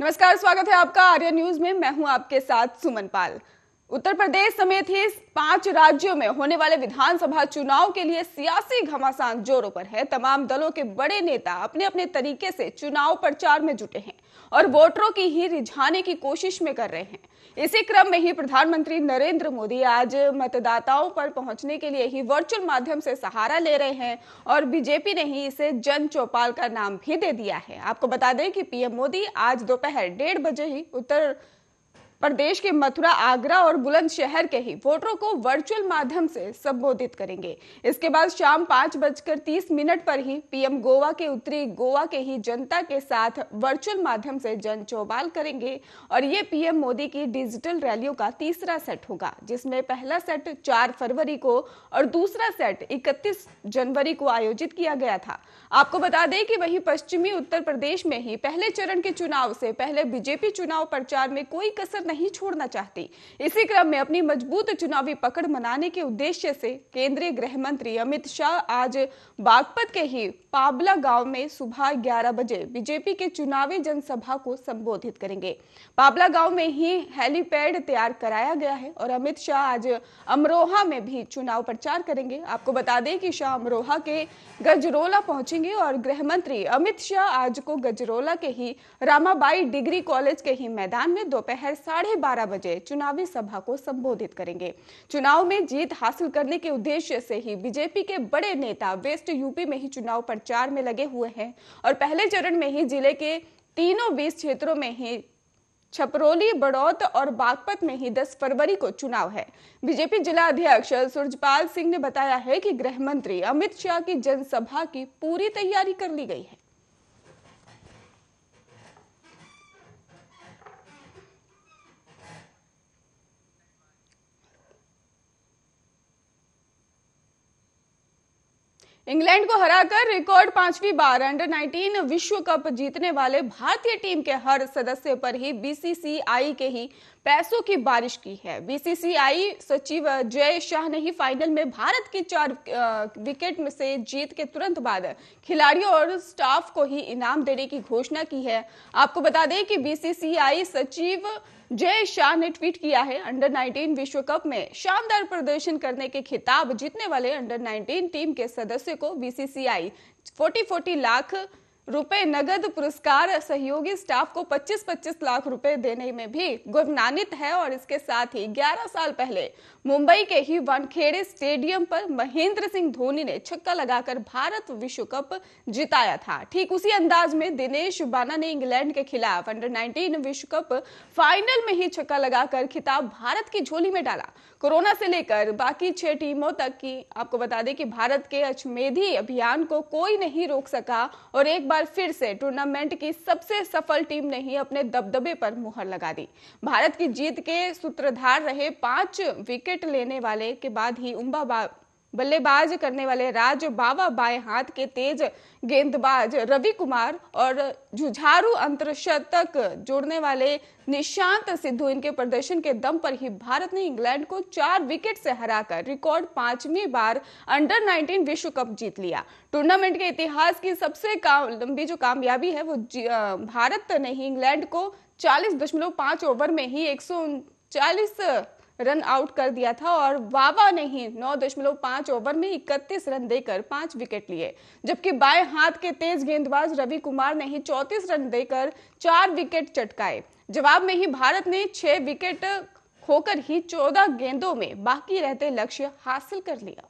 नमस्कार स्वागत है आपका आर्य न्यूज में मैं हूं आपके साथ सुमन पाल उत्तर प्रदेश समेत ही पांच राज्यों में होने वाले विधानसभा चुनाव के लिए सियासी घमासान जोरों पर है तमाम दलों के बड़े नेता अपने अपने तरीके से चुनाव प्रचार में जुटे हैं और वोटरों की ही रिझाने की कोशिश में कर रहे हैं इसी क्रम में ही प्रधानमंत्री नरेंद्र मोदी आज मतदाताओं पर पहुंचने के लिए ही वर्चुअल माध्यम से सहारा ले रहे हैं और बीजेपी ने ही इसे जन चौपाल का नाम भी दे दिया है आपको बता दें कि पीएम मोदी आज दोपहर डेढ़ बजे ही उत्तर प्रदेश के मथुरा आगरा और बुलंदशहर के ही वोटरों को वर्चुअल माध्यम से संबोधित करेंगे इसके बाद शाम पांच बजकर तीस मिनट पर ही पीएम गोवा के उत्तरी गोवा के ही जनता के साथ वर्चुअल माध्यम से जन चौबाल करेंगे और ये पीएम मोदी की डिजिटल रैलियों का तीसरा सेट होगा जिसमें पहला सेट चार फरवरी को और दूसरा सेट इकतीस जनवरी को आयोजित किया गया था आपको बता दें कि वही पश्चिमी उत्तर प्रदेश में ही पहले चरण के चुनाव से पहले बीजेपी चुनाव प्रचार में कोई कसर नहीं छोड़ना चाहती इसी क्रम में अपनी मजबूत चुनावी पकड़ मनाने के उद्देश्य से केंद्रीय गृह मंत्री अमित शाह आज बागपत के ही पाबला गांव में सुबह 11 बजे बीजेपी के चुनावी जनसभा को संबोधित करेंगे पाबला गांव में ही हेलीपैड तैयार कराया गया है और अमित शाह आज अमरोहा में भी चुनाव प्रचार करेंगे आपको बता दें कि शाह अमरोहा के गजरोला पहुंचेंगे और गृह मंत्री अमित शाह आज को गजरोला के ही रामाबाई डिग्री कॉलेज के ही मैदान में दोपहर साढ़े साढ़े बारह बजे चुनावी सभा को संबोधित करेंगे चुनाव में जीत हासिल करने के उद्देश्य से ही बीजेपी के बड़े नेता वेस्ट यूपी में ही चुनाव प्रचार में लगे हुए हैं और पहले चरण में ही जिले के तीनों बीस क्षेत्रों में ही छपरोली बड़ौत और बागपत में ही 10 फरवरी को चुनाव है बीजेपी जिला अध्यक्ष सूरजपाल सिंह ने बताया है कि गृह मंत्री अमित शाह की जनसभा की पूरी तैयारी कर ली गई है इंग्लैंड को हराकर रिकॉर्ड पांचवी बार अंडर 19 विश्व कप जीतने वाले भारतीय टीम के हर सदस्य पर ही बीसीसीआई के ही पैसों की बारिश की है बीसीसीआई सचिव जय शाह ने ही फाइनल में भारत की चार विकेट में से जीत के तुरंत बाद खिलाड़ियों और स्टाफ को ही इनाम देने की घोषणा की है आपको बता दें कि बीसीसीआई सचिव जय शाह ने ट्वीट किया है अंडर 19 विश्व कप में शानदार प्रदर्शन करने के खिताब जीतने वाले अंडर 19 टीम के सदस्य को बीसीसीआई 40 40 लाख रुपए नगद पुरस्कार सहयोगी स्टाफ को 25-25 लाख रुपए देने में भी गुणान्वित है और इसके साथ ही 11 साल पहले मुंबई के ही वनखेड़े स्टेडियम पर महेंद्र सिंह धोनी ने छक्का लगाकर भारत विश्व कप जिताया था ठीक उसी अंदाज में दिनेश बाना ने इंग्लैंड के खिलाफ अंडर 19 विश्व कप फाइनल में ही छक्का लगाकर खिताब भारत की झोली में डाला कोरोना से लेकर बाकी छह टीमों तक की आपको बता दें कि भारत के अचमेधी अभियान को कोई नहीं रोक सका और एक बार बार फिर से टूर्नामेंट की सबसे सफल टीम ने ही अपने दबदबे पर मुहर लगा दी भारत की जीत के सूत्रधार रहे पांच विकेट लेने वाले के बाद ही उम्बाबा बल्लेबाज करने वाले राज बाबा बाएं हाथ के तेज गेंदबाज रवि कुमार और जुझारू अंतरशतक जोड़ने वाले निशांत सिद्धू इनके प्रदर्शन के दम पर ही भारत ने इंग्लैंड को चार विकेट से हराकर रिकॉर्ड पांचवी बार अंडर 19 विश्व कप जीत लिया टूर्नामेंट के इतिहास की सबसे लंबी जो कामयाबी है वो भारत ने ही इंग्लैंड को चालीस ओवर में ही एक रन आउट कर दिया था और वावा ने ही नौ दशमलव पांच ओवर में इकतीस रन देकर पांच विकेट लिए जबकि बाएं हाथ के तेज गेंदबाज रवि कुमार ने ही चौतीस रन देकर चार विकेट चटकाए जवाब में ही भारत ने छह विकेट खोकर ही चौदह गेंदों में बाकी रहते लक्ष्य हासिल कर लिया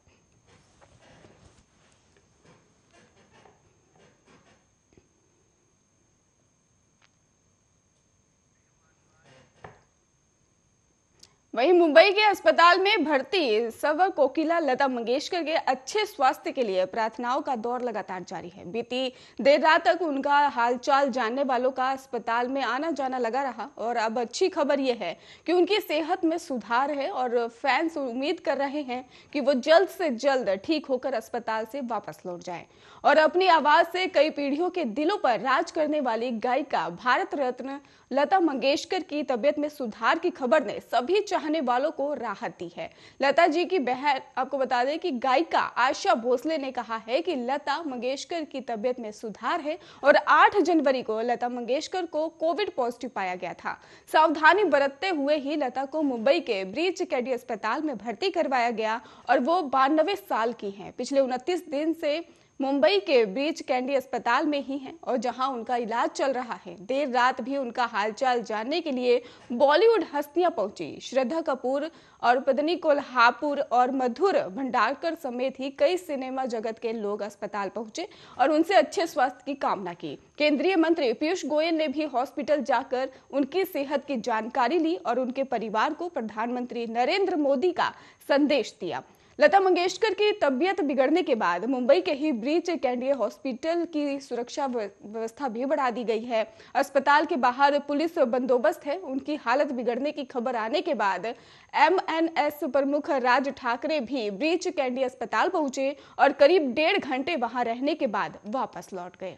वहीं मुंबई के अस्पताल में भर्ती सवर कोकिला लता मंगेशकर के अच्छे स्वास्थ्य के लिए प्रार्थनाओं का दौर लगातार जारी है बीती देर रात तक उनका हालचाल जानने वालों का अस्पताल में आना जाना लगा रहा और अब अच्छी खबर यह है कि उनकी सेहत में सुधार है और फैंस उम्मीद कर रहे हैं कि वो जल्द से जल्द ठीक होकर अस्पताल से वापस लौट जाए और अपनी आवाज से कई पीढ़ियों के दिलों पर राज करने वाली गायिका भारत रत्न लता मंगेशकर की तबियत में सुधार की खबर ने सभी चाह चाहने वालों को राहत दी है लता जी की बहन आपको बता दें कि गायिका आशा भोसले ने कहा है कि लता मंगेशकर की तबियत में सुधार है और 8 जनवरी को लता मंगेशकर को कोविड पॉजिटिव पाया गया था सावधानी बरतते हुए ही लता को मुंबई के ब्रिज कैडी अस्पताल में भर्ती करवाया गया और वो बानवे साल की है पिछले उनतीस दिन से मुंबई के ब्रीच कैंडी अस्पताल में ही हैं और जहां उनका इलाज चल रहा है देर रात भी उनका हालचाल जानने के लिए बॉलीवुड हस्तियां पहुंची श्रद्धा कपूर और पदनी कोल्हापुर और मधुर भंडारकर समेत ही कई सिनेमा जगत के लोग अस्पताल पहुंचे और उनसे अच्छे स्वास्थ्य की कामना की केंद्रीय मंत्री पीयूष गोयल ने भी हॉस्पिटल जाकर उनकी सेहत की जानकारी ली और उनके परिवार को प्रधानमंत्री नरेंद्र मोदी का संदेश दिया लता मंगेशकर की तबीयत बिगड़ने के बाद मुंबई के ही ब्रीच कैंडी हॉस्पिटल की सुरक्षा व्यवस्था भी बढ़ा दी गई है अस्पताल के बाहर पुलिस बंदोबस्त है उनकी हालत बिगड़ने की खबर आने के बाद एस प्रमुख राज ठाकरे भी ब्रीच कैंडी अस्पताल पहुंचे और करीब डेढ़ घंटे वहां रहने के बाद वापस लौट गए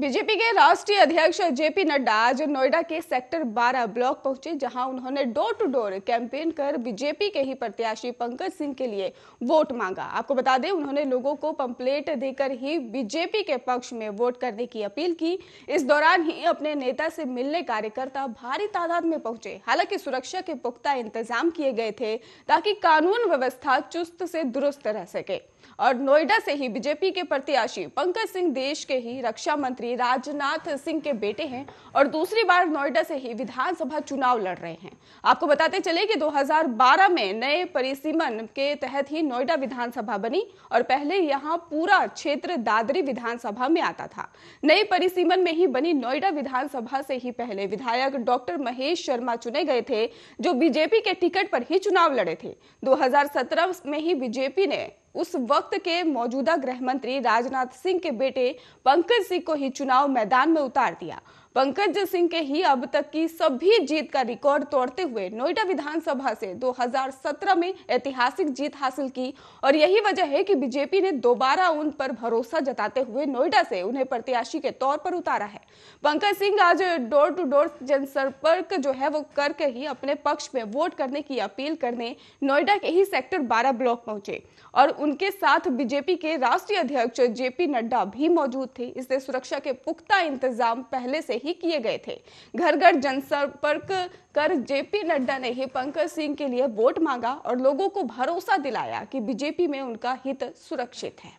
बीजेपी के राष्ट्रीय अध्यक्ष जेपी नड्डा आज नोएडा के सेक्टर 12 ब्लॉक पहुंचे जहां उन्होंने डोर टू डोर कैंपेन कर बीजेपी के ही प्रत्याशी पंकज सिंह के लिए वोट मांगा आपको बता दें उन्होंने लोगों को पंपलेट देकर ही बीजेपी के पक्ष में वोट करने की अपील की इस दौरान ही अपने नेता से मिलने कार्यकर्ता भारी तादाद में पहुंचे हालांकि सुरक्षा के पुख्ता इंतजाम किए गए थे ताकि कानून व्यवस्था चुस्त से दुरुस्त रह सके और नोएडा से ही बीजेपी के प्रत्याशी पंकज सिंह देश के ही रक्षा मंत्री राजनाथ सिंह के बेटे हैं और दूसरी बार नोएडा से ही विधानसभा चुनाव लड़ रहे हैं आपको बताते चले कि 2012 में नए परिसीमन के तहत ही नोएडा विधानसभा बनी और पहले यहाँ पूरा क्षेत्र दादरी विधानसभा में आता था नए परिसीमन में ही बनी नोएडा विधानसभा से ही पहले विधायक डॉक्टर महेश शर्मा चुने गए थे जो बीजेपी के टिकट पर ही चुनाव लड़े थे दो में ही बीजेपी ने उस वक्त के मौजूदा गृह मंत्री राजनाथ सिंह के बेटे पंकज सिंह को ही चुनाव मैदान में उतार दिया पंकज सिंह के ही अब तक की सभी जीत का रिकॉर्ड तोड़ते हुए नोएडा विधानसभा से 2017 में ऐतिहासिक जीत हासिल की और यही वजह है कि बीजेपी ने दोबारा उन पर भरोसा जताते हुए नोएडा से उन्हें प्रत्याशी के तौर पर उतारा है पंकज सिंह आज डोर टू डोर जनसंपर्क जो है वो करके ही अपने पक्ष में वोट करने की अपील करने नोएडा के ही सेक्टर बारह ब्लॉक पहुंचे और उनके साथ बीजेपी के राष्ट्रीय अध्यक्ष जेपी नड्डा भी मौजूद थे इसलिए सुरक्षा के पुख्ता इंतजाम पहले से ही किए गए थे घर घर जनसंपर्क कर जेपी नड्डा ने ही पंकज सिंह के लिए वोट मांगा और लोगों को भरोसा दिलाया कि बीजेपी में उनका हित सुरक्षित है